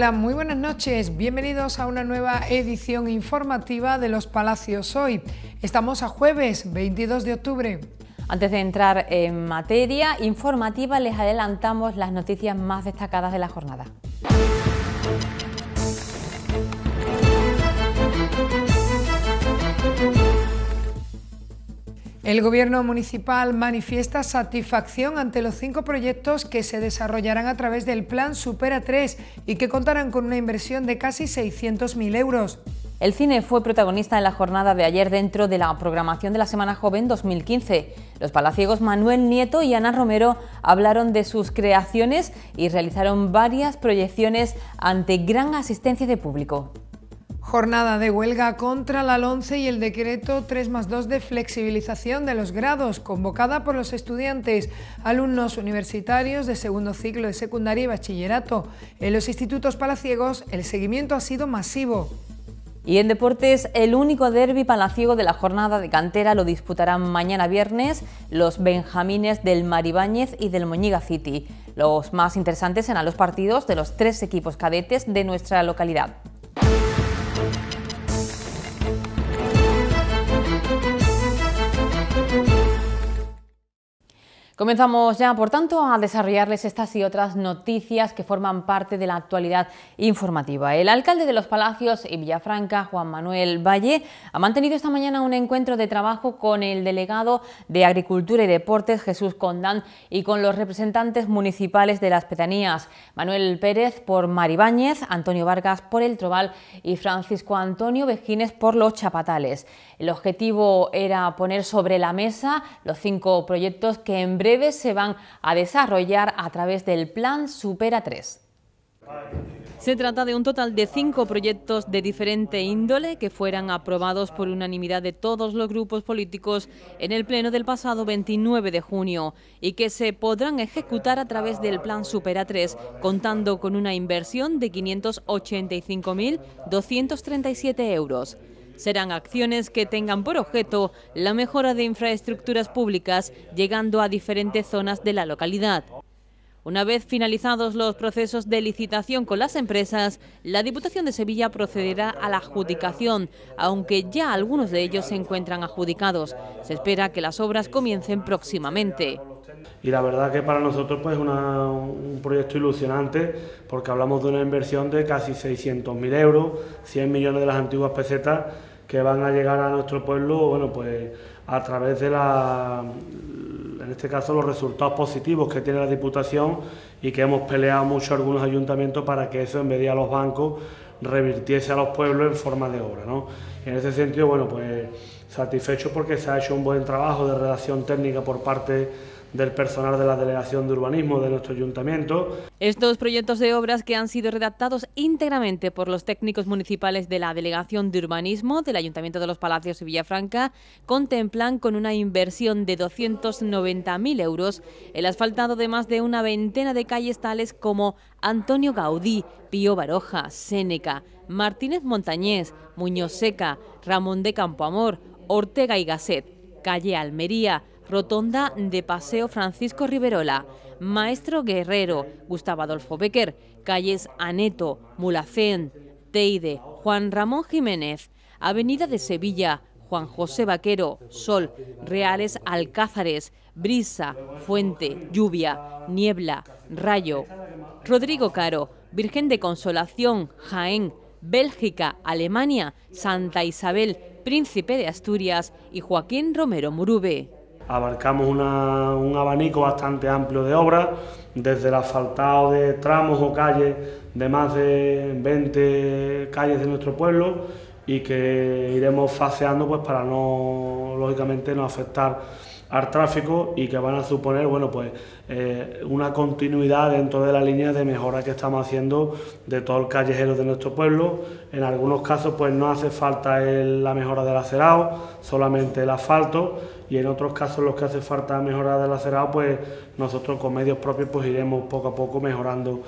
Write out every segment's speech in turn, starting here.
Hola, muy buenas noches. Bienvenidos a una nueva edición informativa de Los Palacios Hoy. Estamos a jueves 22 de octubre. Antes de entrar en materia informativa, les adelantamos las noticias más destacadas de la jornada. El Gobierno municipal manifiesta satisfacción ante los cinco proyectos que se desarrollarán a través del Plan Supera 3 y que contarán con una inversión de casi 600.000 euros. El cine fue protagonista en la jornada de ayer dentro de la programación de la Semana Joven 2015. Los palaciegos Manuel Nieto y Ana Romero hablaron de sus creaciones y realizaron varias proyecciones ante gran asistencia de público. Jornada de huelga contra la LONCE y el decreto 3 más 2 de flexibilización de los grados, convocada por los estudiantes, alumnos universitarios de segundo ciclo de secundaria y bachillerato. En los institutos palaciegos el seguimiento ha sido masivo. Y en deportes, el único derby palaciego de la jornada de cantera lo disputarán mañana viernes los benjamines del Maribáñez y del Moñiga City. Los más interesantes serán los partidos de los tres equipos cadetes de nuestra localidad. Comenzamos ya, por tanto, a desarrollarles estas y otras noticias que forman parte de la actualidad informativa. El alcalde de Los Palacios y Villafranca, Juan Manuel Valle, ha mantenido esta mañana un encuentro de trabajo con el delegado de Agricultura y Deportes, Jesús Condán, y con los representantes municipales de las petanías, Manuel Pérez por Maribáñez, Antonio Vargas por El Trobal y Francisco Antonio Vejines por Los Chapatales. El objetivo era poner sobre la mesa los cinco proyectos que en breve se van a desarrollar a través del Plan Supera 3. Se trata de un total de cinco proyectos de diferente índole que fueran aprobados por unanimidad de todos los grupos políticos en el Pleno del pasado 29 de junio y que se podrán ejecutar a través del Plan Supera 3, contando con una inversión de 585.237 euros serán acciones que tengan por objeto la mejora de infraestructuras públicas llegando a diferentes zonas de la localidad. Una vez finalizados los procesos de licitación con las empresas, la Diputación de Sevilla procederá a la adjudicación, aunque ya algunos de ellos se encuentran adjudicados. Se espera que las obras comiencen próximamente. Y la verdad que para nosotros pues, es un proyecto ilusionante porque hablamos de una inversión de casi 600.000 euros, 100 millones de las antiguas pesetas que van a llegar a nuestro pueblo, bueno, pues a través de la, en este caso, los resultados positivos que tiene la Diputación y que hemos peleado mucho algunos ayuntamientos para que eso en vez de a los bancos revirtiese a los pueblos en forma de obra. ¿no? En ese sentido, bueno, pues satisfecho porque se ha hecho un buen trabajo de redacción técnica por parte del personal de la Delegación de Urbanismo de nuestro ayuntamiento. Estos proyectos de obras que han sido redactados íntegramente por los técnicos municipales de la Delegación de Urbanismo del Ayuntamiento de los Palacios y Villafranca contemplan con una inversión de 290.000 euros el asfaltado de más de una veintena de calles tales como Antonio Gaudí, Pío Baroja, Séneca, Martínez Montañés, Muñoz Seca, Ramón de Campoamor, Ortega y Gasset, Calle Almería, Rotonda de Paseo Francisco Riverola, Maestro Guerrero, Gustavo Adolfo Becker, calles Aneto, Mulacén, Teide, Juan Ramón Jiménez, Avenida de Sevilla, Juan José Vaquero, Sol, Reales Alcázares, Brisa, Fuente, Lluvia, Niebla, Rayo, Rodrigo Caro, Virgen de Consolación, Jaén, Bélgica, Alemania, Santa Isabel, Príncipe de Asturias y Joaquín Romero Murube abarcamos un abanico bastante amplio de obras, desde el asfaltado de tramos o calles de más de 20 calles de nuestro pueblo y que iremos faseando pues para no, lógicamente, no afectar al tráfico y que van a suponer bueno, pues, eh, una continuidad dentro de la línea de mejora que estamos haciendo de todo el callejero de nuestro pueblo. En algunos casos pues, no hace falta la mejora del acerado, solamente el asfalto y en otros casos los que hace falta la mejora del acerado pues nosotros con medios propios pues iremos poco a poco mejorando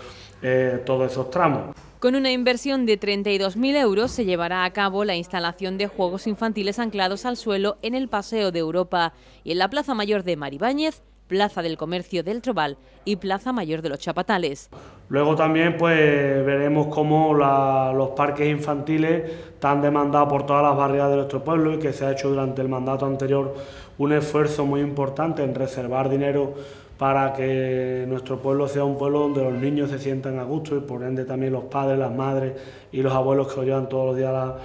eh, todos esos tramos. Con una inversión de 32.000 euros se llevará a cabo la instalación de juegos infantiles anclados al suelo en el Paseo de Europa y en la Plaza Mayor de Maribáñez, Plaza del Comercio del Trobal y Plaza Mayor de los Chapatales. Luego también pues veremos cómo los parques infantiles están demandados por todas las barriadas de nuestro pueblo y que se ha hecho durante el mandato anterior un esfuerzo muy importante en reservar dinero para que nuestro pueblo sea un pueblo donde los niños se sientan a gusto y por ende también los padres, las madres y los abuelos que llevan todos los días la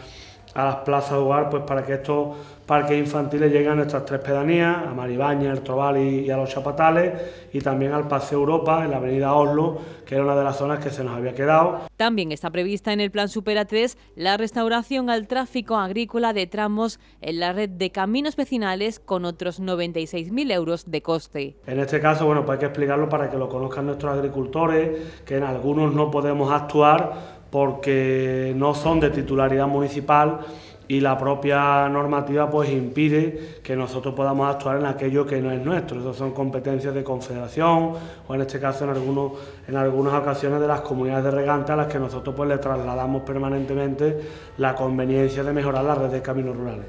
a las plazas de hogar pues para que estos parques infantiles lleguen a nuestras tres pedanías, a Maribaña, el Trobal y, a los Chapatales, y también al Paseo Europa, en la avenida Oslo, que era una de las zonas que se nos había quedado. También está prevista en el Plan Supera 3 la restauración al tráfico agrícola de tramos en la red de caminos vecinales con otros 96.000 euros de coste. En este caso, bueno, pues hay que explicarlo para que lo conozcan nuestros agricultores, que en algunos no podemos actuar porque no son de titularidad municipal y la propia normativa pues impide que nosotros podamos actuar en aquello que no es nuestro. Eso son competencias de confederación o en este caso en algunos en algunas ocasiones de las comunidades de regantes a las que nosotros pues le trasladamos permanentemente la conveniencia de mejorar la red de caminos rurales.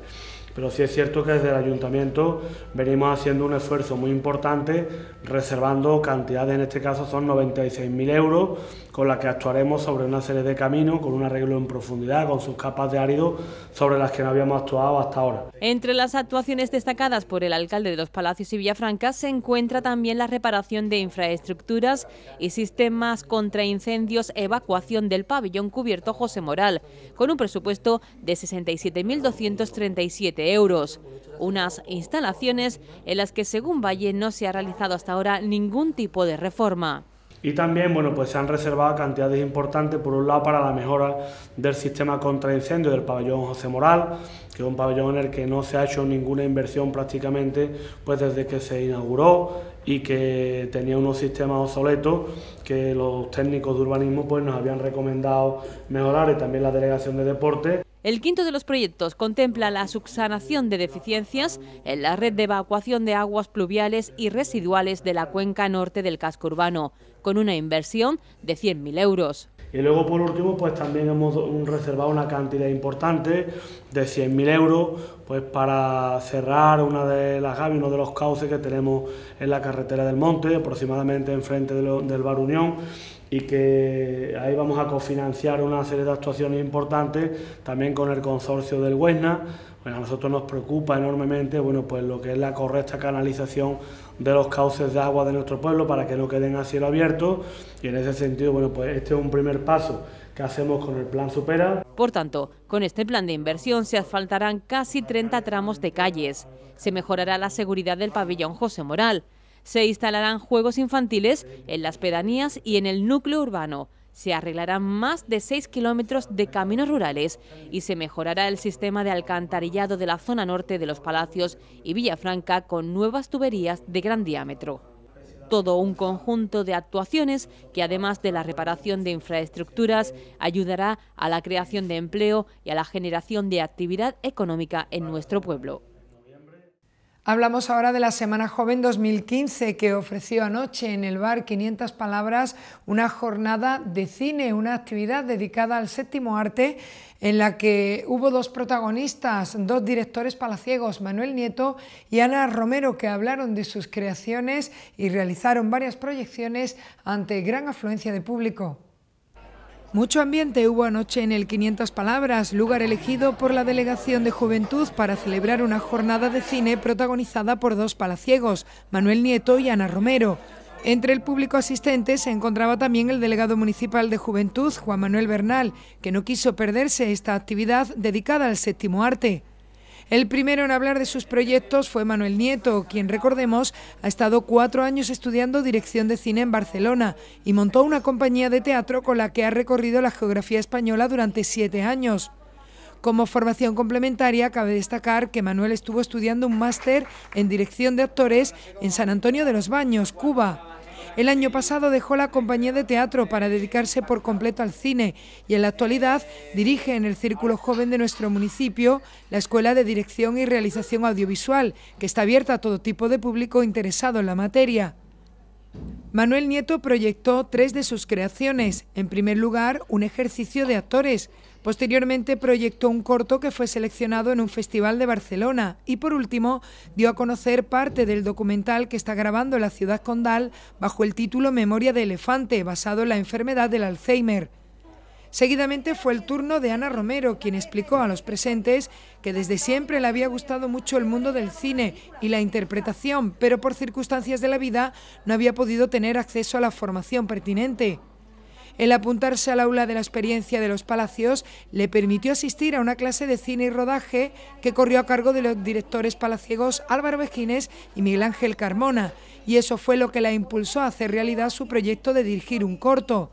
Pero sí es cierto que desde el ayuntamiento venimos haciendo un esfuerzo muy importante, reservando cantidades, en este caso son 96.000 euros, con la que actuaremos sobre una serie de caminos, con un arreglo en profundidad, con sus capas de árido sobre las que no habíamos actuado hasta ahora. Entre las actuaciones destacadas por el alcalde de los Palacios y Villafranca se encuentra también la reparación de infraestructuras y sistemas contra incendios, evacuación del pabellón cubierto José Moral, con un presupuesto de 67.237 euros. Unas instalaciones en las que, según Valle, no se ha realizado hasta ahora ningún tipo de reforma. Y también, bueno, pues se han reservado cantidades importantes, por un lado, para la mejora del sistema contra incendio del pabellón José Moral, que es un pabellón en el que no se ha hecho ninguna inversión prácticamente pues desde que se inauguró y que tenía unos sistemas obsoletos que los técnicos de urbanismo pues nos habían recomendado mejorar y también la delegación de deporte. El quinto de los proyectos contempla la subsanación de deficiencias en la red de evacuación de aguas pluviales y residuales de la cuenca norte del casco urbano, con una inversión de 100.000 euros. Y luego, por último, pues también hemos reservado una cantidad importante de 100.000 euros pues para cerrar una de las gavi, uno de los cauces que tenemos en la carretera del Monte, aproximadamente enfrente del Bar Unión y que ahí vamos a cofinanciar una serie de actuaciones importantes también con el consorcio del Huesna. Bueno, a nosotros nos preocupa enormemente bueno, pues lo que es la correcta canalización de los cauces de agua de nuestro pueblo para que no queden a cielo abierto y en ese sentido bueno, pues este es un primer paso que hacemos con el plan Supera. Por tanto, con este plan de inversión se asfaltarán casi 30 tramos de calles. Se mejorará la seguridad del pabellón José Moral se instalarán juegos infantiles en las pedanías y en el núcleo urbano. Se arreglarán más de 6 kilómetros de caminos rurales y se mejorará el sistema de alcantarillado de la zona norte de los Palacios y Villafranca con nuevas tuberías de gran diámetro todo un conjunto de actuaciones que además de la reparación de infraestructuras ayudará a la creación de empleo y a la generación de actividad económica en nuestro pueblo. Hablamos ahora de la Semana Joven 2015 que ofreció anoche en el bar 500 Palabras una jornada de cine, una actividad dedicada al séptimo arte en la que hubo dos protagonistas, dos directores palaciegos, Manuel Nieto y Ana Romero, que hablaron de sus creaciones y realizaron varias proyecciones ante gran afluencia de público. Mucho ambiente hubo anoche en el 500 Palabras, lugar elegido por la Delegación de Juventud para celebrar una jornada de cine protagonizada por dos palaciegos, Manuel Nieto y Ana Romero. Entre el público asistente se encontraba también el delegado municipal de Juventud, Juan Manuel Bernal, que no quiso perderse esta actividad dedicada al séptimo arte. El primero en hablar de sus proyectos fue Manuel Nieto, quien, recordemos, ha estado cuatro años estudiando dirección de cine en Barcelona y montó una compañía de teatro con la que ha recorrido la geografía española durante siete años. Como formación complementaria, cabe destacar que Manuel estuvo estudiando un máster en dirección de actores en San Antonio de los Baños, Cuba. El año pasado dejó la compañía de teatro para dedicarse por completo al cine y en la actualidad dirige en el Círculo Joven de nuestro municipio la Escuela de Dirección y Realización Audiovisual, que está abierta a todo tipo de público interesado en la materia. Manuel Nieto proyectó tres de sus creaciones. En primer lugar, un ejercicio de actores Posteriormente proyectó un corto que fue seleccionado en un festival de Barcelona y por último dio a conocer parte del documental que está grabando la ciudad condal bajo el título Memoria de Elefante, basado en la enfermedad del Alzheimer. Seguidamente fue el turno de Ana Romero, quien explicó a los presentes que desde siempre le había gustado mucho el mundo del cine y la interpretación, pero por circunstancias de la vida no había podido tener acceso a la formación pertinente. El apuntarse al aula de la experiencia de los palacios le permitió asistir a una clase de cine y rodaje que corrió a cargo de los directores palaciegos Álvaro Vejines y Miguel Ángel Carmona, y eso fue lo que la impulsó a hacer realidad su proyecto de dirigir un corto.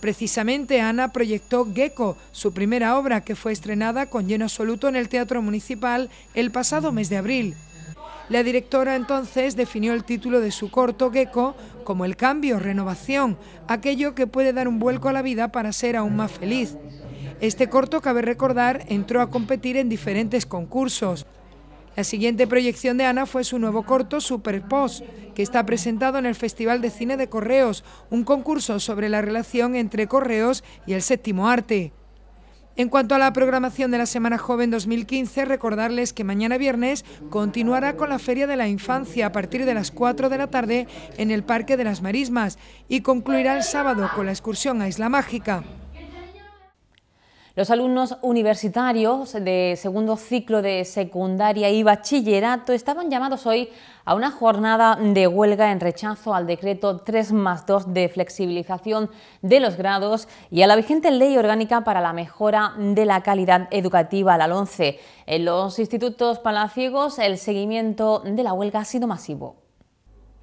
Precisamente Ana proyectó Gecko, su primera obra que fue estrenada con lleno absoluto en el Teatro Municipal el pasado mes de abril. La directora entonces definió el título de su corto Gecko como el cambio, renovación, aquello que puede dar un vuelco a la vida para ser aún más feliz. Este corto, cabe recordar, entró a competir en diferentes concursos. La siguiente proyección de Ana fue su nuevo corto Super Post, que está presentado en el Festival de Cine de Correos, un concurso sobre la relación entre correos y el séptimo arte. En cuanto a la programación de la Semana Joven 2015, recordarles que mañana viernes continuará con la Feria de la Infancia a partir de las 4 de la tarde en el Parque de las Marismas y concluirá el sábado con la excursión a Isla Mágica. Los alumnos universitarios de segundo ciclo de secundaria y bachillerato estaban llamados hoy a una jornada de huelga en rechazo al decreto 3 más 2 de flexibilización de los grados y a la vigente ley orgánica para la mejora de la calidad educativa, al 11. En los institutos palaciegos el seguimiento de la huelga ha sido masivo.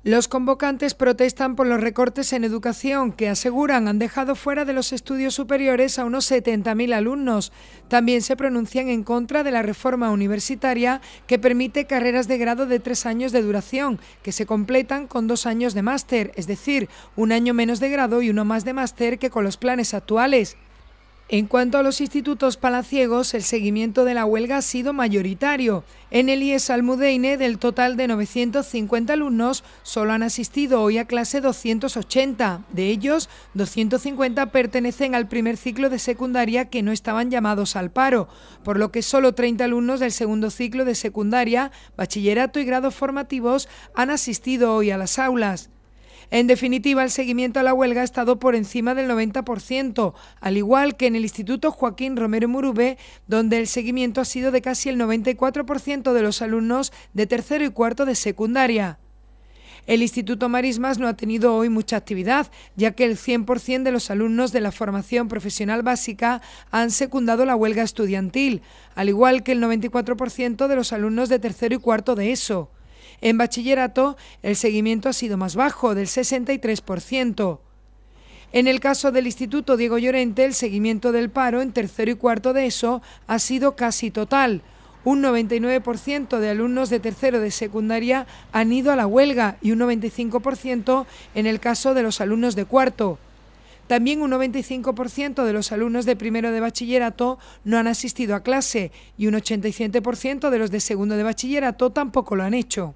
Los convocantes protestan por los recortes en educación que aseguran han dejado fuera de los estudios superiores a unos 70.000 alumnos. También se pronuncian en contra de la reforma universitaria que permite carreras de grado de tres años de duración, que se completan con dos años de máster, es decir, un año menos de grado y uno más de máster que con los planes actuales. En cuanto a los institutos palaciegos, el seguimiento de la huelga ha sido mayoritario. En el IES Almudeine, del total de 950 alumnos, solo han asistido hoy a clase 280. De ellos, 250 pertenecen al primer ciclo de secundaria que no estaban llamados al paro, por lo que solo 30 alumnos del segundo ciclo de secundaria, bachillerato y grados formativos han asistido hoy a las aulas. En definitiva, el seguimiento a la huelga ha estado por encima del 90%, al igual que en el Instituto Joaquín Romero Murube, donde el seguimiento ha sido de casi el 94% de los alumnos de tercero y cuarto de secundaria. El Instituto Marismas no ha tenido hoy mucha actividad, ya que el 100% de los alumnos de la formación profesional básica han secundado la huelga estudiantil, al igual que el 94% de los alumnos de tercero y cuarto de ESO. En bachillerato, el seguimiento ha sido más bajo, del 63%. En el caso del Instituto Diego Llorente, el seguimiento del paro en tercero y cuarto de ESO ha sido casi total. Un 99% de alumnos de tercero de secundaria han ido a la huelga y un 95% en el caso de los alumnos de cuarto. También un 95% de los alumnos de primero de bachillerato no han asistido a clase y un 87% de los de segundo de bachillerato tampoco lo han hecho.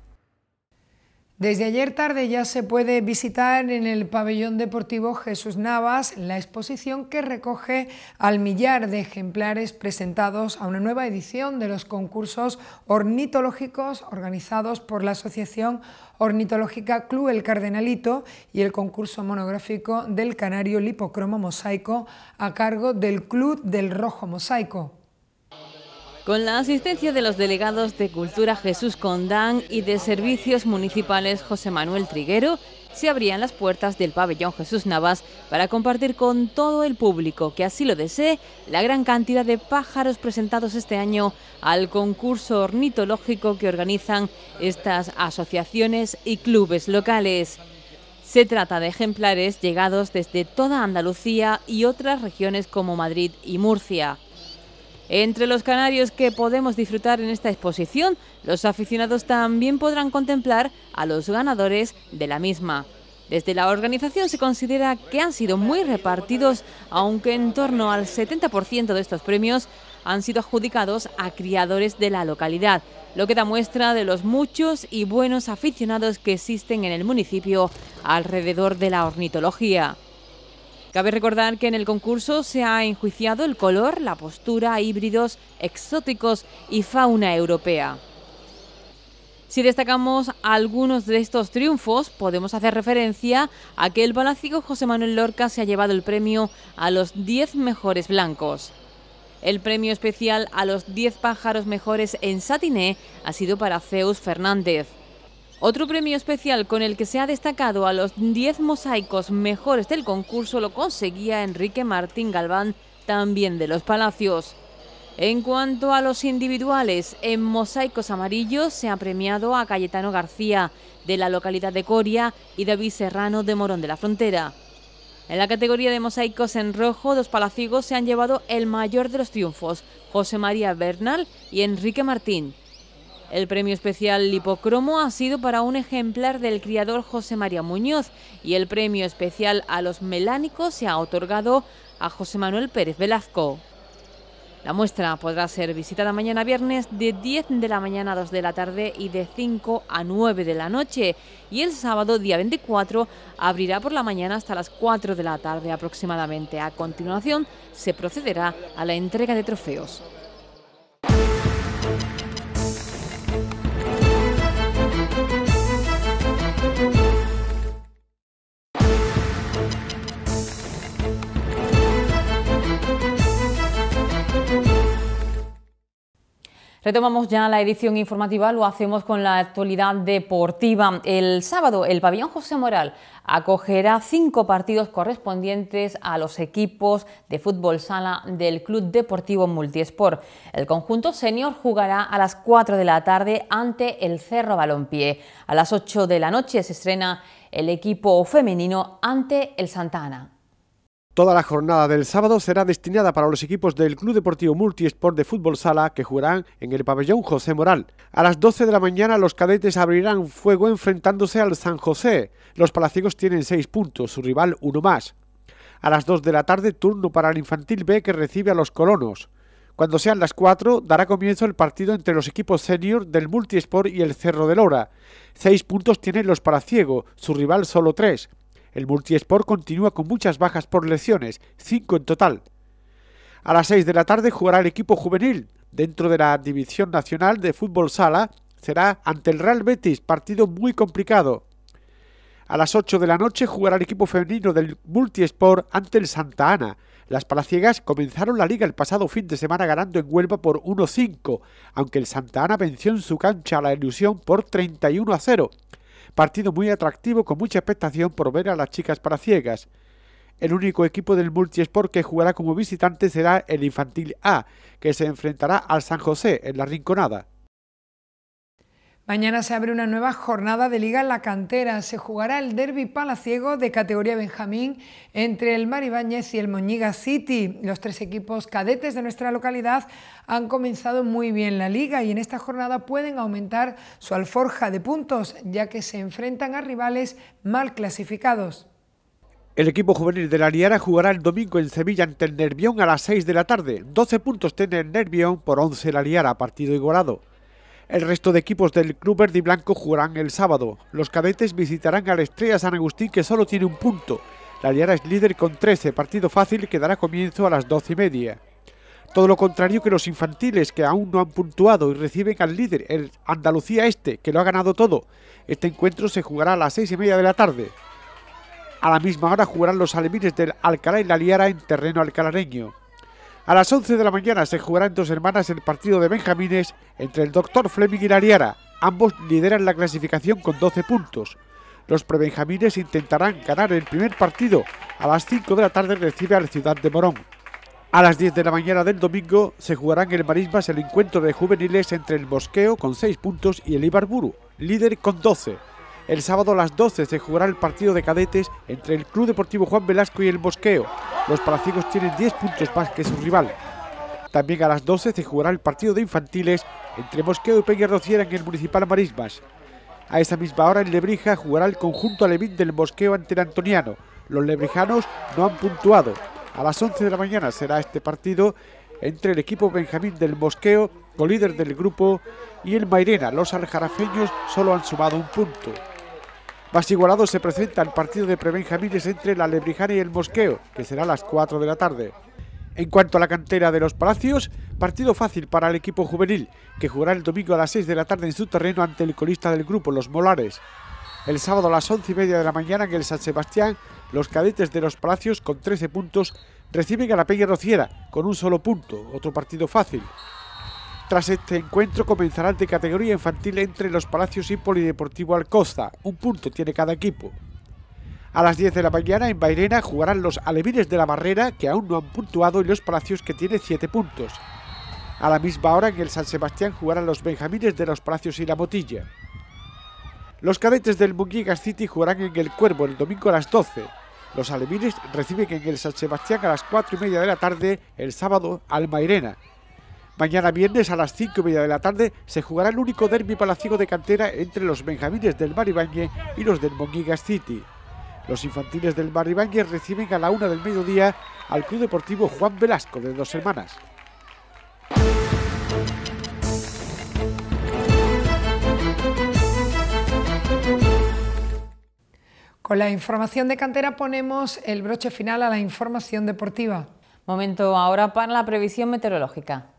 Desde ayer tarde ya se puede visitar en el pabellón deportivo Jesús Navas la exposición que recoge al millar de ejemplares presentados a una nueva edición de los concursos ornitológicos organizados por la Asociación Ornitológica Club El Cardenalito y el concurso monográfico del canario lipocromo mosaico a cargo del Club del Rojo Mosaico con la asistencia de los delegados de Cultura Jesús Condán y de Servicios Municipales José Manuel Triguero, se abrían las puertas del pabellón Jesús Navas para compartir con todo el público que así lo desee la gran cantidad de pájaros presentados este año al concurso ornitológico que organizan estas asociaciones y clubes locales. Se trata de ejemplares llegados desde toda Andalucía y otras regiones como Madrid y Murcia. Entre los canarios que podemos disfrutar en esta exposición, los aficionados también podrán contemplar a los ganadores de la misma. Desde la organización se considera que han sido muy repartidos, aunque en torno al 70% de estos premios han sido adjudicados a criadores de la localidad, lo que da muestra de los muchos y buenos aficionados que existen en el municipio alrededor de la ornitología. Cabe recordar que en el concurso se ha enjuiciado el color, la postura, híbridos exóticos y fauna europea. Si destacamos algunos de estos triunfos, podemos hacer referencia a que el balácico José Manuel Lorca se ha llevado el premio a los 10 mejores blancos. El premio especial a los 10 pájaros mejores en satiné ha sido para Zeus Fernández. Otro premio especial con el que se ha destacado a los 10 mosaicos mejores del concurso lo conseguía Enrique Martín Galván, también de los Palacios. En cuanto a los individuales, en Mosaicos Amarillos se ha premiado a Cayetano García, de la localidad de Coria, y David Serrano, de Morón de la Frontera. En la categoría de mosaicos en rojo, dos palacigos se han llevado el mayor de los triunfos, José María Bernal y Enrique Martín. El premio especial Lipocromo ha sido para un ejemplar del criador José María Muñoz y el premio especial a los melánicos se ha otorgado a José Manuel Pérez Velasco. La muestra podrá ser visitada mañana viernes de 10 de la mañana a 2 de la tarde y de 5 a 9 de la noche. Y el sábado, día 24, abrirá por la mañana hasta las 4 de la tarde aproximadamente. A continuación, se procederá a la entrega de trofeos. Retomamos ya la edición informativa, lo hacemos con la actualidad deportiva. El sábado, el pabellón José Moral acogerá cinco partidos correspondientes a los equipos de fútbol sala del Club Deportivo Multiesport. El conjunto senior jugará a las 4 de la tarde ante el Cerro Balompié. A las 8 de la noche se estrena el equipo femenino ante el Santana. Toda la jornada del sábado será destinada para los equipos del Club Deportivo Multisport de Fútbol Sala que jugarán en el pabellón José Moral. A las 12 de la mañana los cadetes abrirán fuego enfrentándose al San José. Los palaciegos tienen 6 puntos, su rival uno más. A las 2 de la tarde turno para el Infantil B que recibe a los colonos. Cuando sean las 4 dará comienzo el partido entre los equipos senior del Multisport y el Cerro de Lora. 6 puntos tienen los palaciegos, su rival solo 3. El multiesport continúa con muchas bajas por lesiones, 5 en total. A las 6 de la tarde jugará el equipo juvenil. Dentro de la División Nacional de Fútbol Sala será ante el Real Betis, partido muy complicado. A las 8 de la noche jugará el equipo femenino del Multiesport ante el Santa Ana. Las palaciegas comenzaron la liga el pasado fin de semana ganando en Huelva por 1-5, aunque el Santa Ana venció en su cancha a la ilusión por 31 0. Partido muy atractivo con mucha expectación por ver a las chicas para ciegas. El único equipo del multiesport que jugará como visitante será el Infantil A, que se enfrentará al San José en la Rinconada. Mañana se abre una nueva jornada de Liga en la Cantera. Se jugará el derby palaciego de categoría Benjamín entre el Maribáñez y el Moñiga City. Los tres equipos cadetes de nuestra localidad han comenzado muy bien la liga y en esta jornada pueden aumentar su alforja de puntos, ya que se enfrentan a rivales mal clasificados. El equipo juvenil de la Liara jugará el domingo en Sevilla ante el Nervión a las 6 de la tarde. 12 puntos tiene el Nervión por 11 la Liara, partido igualado. El resto de equipos del club verde y blanco jugarán el sábado. Los cadetes visitarán a la Estrella San Agustín que solo tiene un punto. La Liara es líder con 13, partido fácil que dará comienzo a las 12 y media. Todo lo contrario que los infantiles, que aún no han puntuado y reciben al líder, el Andalucía Este, que lo ha ganado todo. Este encuentro se jugará a las 6 y media de la tarde. A la misma hora jugarán los alemines del Alcalá y la Liara en terreno alcalareño. A las 11 de la mañana se jugarán dos hermanas el partido de Benjamines entre el Dr. Fleming y Ariara. Ambos lideran la clasificación con 12 puntos. Los prebenjamines intentarán ganar el primer partido. A las 5 de la tarde recibe al Ciudad de Morón. A las 10 de la mañana del domingo se jugarán en el Marismas el encuentro de juveniles entre el Bosqueo con 6 puntos y el Ibarburu, líder con 12. El sábado a las 12 se jugará el partido de cadetes entre el Club Deportivo Juan Velasco y el Bosqueo. Los palaciegos tienen 10 puntos más que su rival. También a las 12 se jugará el partido de infantiles entre Bosqueo y Peña en el Municipal Marismas. A esa misma hora en Lebrija jugará el conjunto alevín del Bosqueo ante el Antoniano. Los lebrijanos no han puntuado. A las 11 de la mañana será este partido entre el equipo Benjamín del Bosqueo, colíder del grupo, y el Mairena. Los aljarafeños solo han sumado un punto. Más igualado se presenta el partido de prebenjamines entre la Lebrijana y el Mosqueo, que será a las 4 de la tarde. En cuanto a la cantera de los Palacios, partido fácil para el equipo juvenil, que jugará el domingo a las 6 de la tarde en su terreno ante el colista del grupo, los Molares. El sábado a las 11 y media de la mañana en el San Sebastián, los cadetes de los Palacios con 13 puntos reciben a la Peña Rociera con un solo punto, otro partido fácil. Tras este encuentro comenzarán de categoría infantil entre los Palacios y Polideportivo Alcoza. Un punto tiene cada equipo. A las 10 de la mañana en Bairena jugarán los Alevines de la Barrera, que aún no han puntuado, y los Palacios, que tiene 7 puntos. A la misma hora en el San Sebastián jugarán los Benjamines de los Palacios y la Botilla. Los cadetes del Munguigas City jugarán en el Cuervo el domingo a las 12. Los alevines reciben en el San Sebastián a las 4 y media de la tarde el sábado al Bairena. Mañana viernes a las 5 y media de la tarde se jugará el único derby palaciego de cantera entre los benjamines del Maribañe y los del Monguigas City. Los infantiles del Maribañe reciben a la una del mediodía al Club Deportivo Juan Velasco de Dos semanas. Con la información de cantera ponemos el broche final a la información deportiva. Momento ahora para la previsión meteorológica.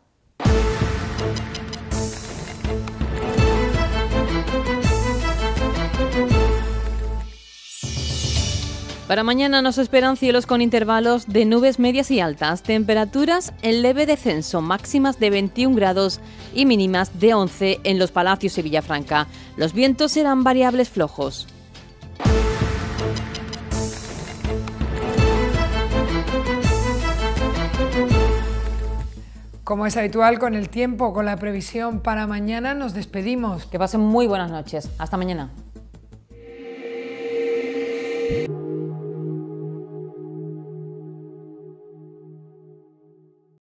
Para mañana nos esperan cielos con intervalos de nubes medias y altas, temperaturas en leve descenso, máximas de 21 grados y mínimas de 11 en los palacios y Villafranca. Los vientos serán variables flojos. Como es habitual con el tiempo, con la previsión para mañana, nos despedimos. Que pasen muy buenas noches. Hasta mañana.